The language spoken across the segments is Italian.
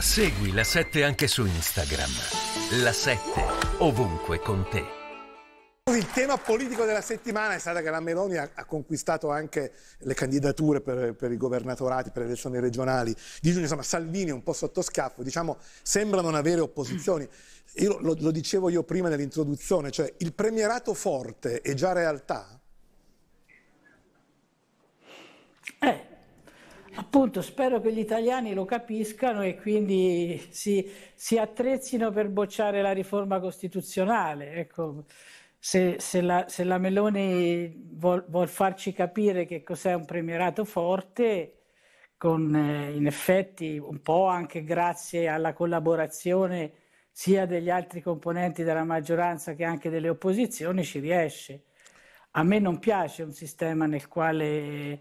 Segui la 7 anche su Instagram. La 7 ovunque con te. Il tema politico della settimana è stata che la Meloni ha, ha conquistato anche le candidature per, per, i governatorati, per le elezioni regionali di Insomma, Salvini un po' sotto scaffo, diciamo, sembra non avere opposizioni. Io, lo, lo dicevo io prima nell'introduzione, cioè il premierato forte è già realtà? appunto spero che gli italiani lo capiscano e quindi si, si attrezzino per bocciare la riforma costituzionale. Ecco, se, se, la, se, la, Meloni vuol, vuol, farci capire che cos'è un premierato forte, con eh, in effetti un po' anche grazie alla collaborazione sia degli altri componenti della maggioranza che anche delle opposizioni, ci riesce. A me non piace un sistema nel quale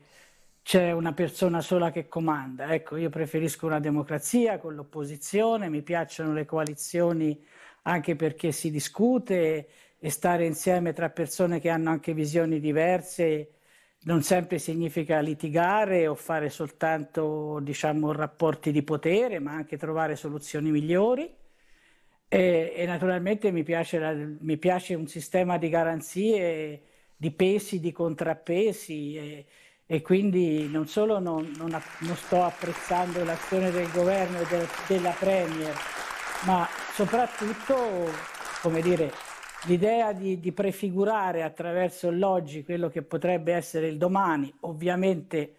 c'è una persona sola che comanda. Ecco, io preferisco una democrazia con l'opposizione, mi piacciono le coalizioni anche perché si discute e stare insieme tra persone che hanno anche visioni diverse non sempre significa litigare o fare soltanto diciamo, rapporti di potere, ma anche trovare soluzioni migliori. E, e naturalmente mi piace, la, mi piace, un sistema di garanzie, di pesi, di contrappesi. E, e quindi non solo non, non, non sto apprezzando l'azione del governo e de, della Premier, ma soprattutto, come dire, l'idea di, di, prefigurare attraverso l'oggi quello che potrebbe essere il domani, ovviamente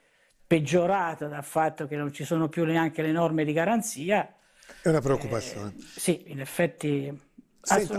peggiorata dal fatto che non ci sono più neanche le norme di garanzia. È una preoccupazione. Eh, sì, in effetti. Senta.